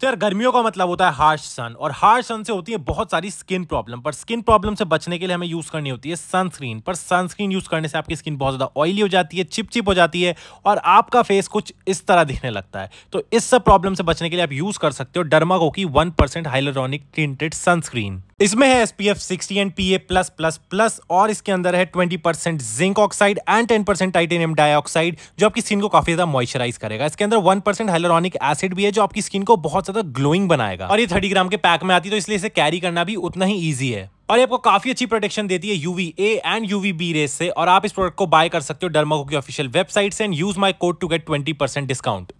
तो यार गर्मियों का मतलब होता है हार्श सन और हार्श सन से होती है बहुत सारी स्किन प्रॉब्लम पर स्किन प्रॉब्लम से बचने के लिए हमें यूज़ करनी होती है सनस्क्रीन पर सनस्क्रीन यूज़ करने से आपकी स्किन बहुत ज़्यादा ऑयली हो जाती है चिपचिप हो जाती है और आपका फेस कुछ इस तरह दिखने लगता है तो इस सब प्रॉब्लम से बचने के लिए आप यूज़ कर सकते हो डरमागो की one percent hyaluronic tinted sunscreen इसमें है एसपीएफ सिक्सटी एंड पी ए प्लस प्लस प्लस और इसके अंदर है twenty percent zinc oxide and ten percent titanium dioxide जो आपकी स्किन को काफी ज्यादा मॉइस्चराइज करेगा इसके अंदर वन परसेंट हाइलोरॉनिक एसिड भी है जो आपकी स्किन को बहुत ज्यादा ग्लोइंग बनाएगा और ये थर्टी ग्राम के पैक में आती है तो इसलिए इसे कैरी करना भी उतना ही ईजी है और ये आपको काफी अच्छी प्रोटेक्शन देती है UV A and UV B rays से और आप इस प्रोडक्ट को बाय कर सकते हो डरमाको की ऑफिशियल वेबसाइट से and use my code to get twenty percent discount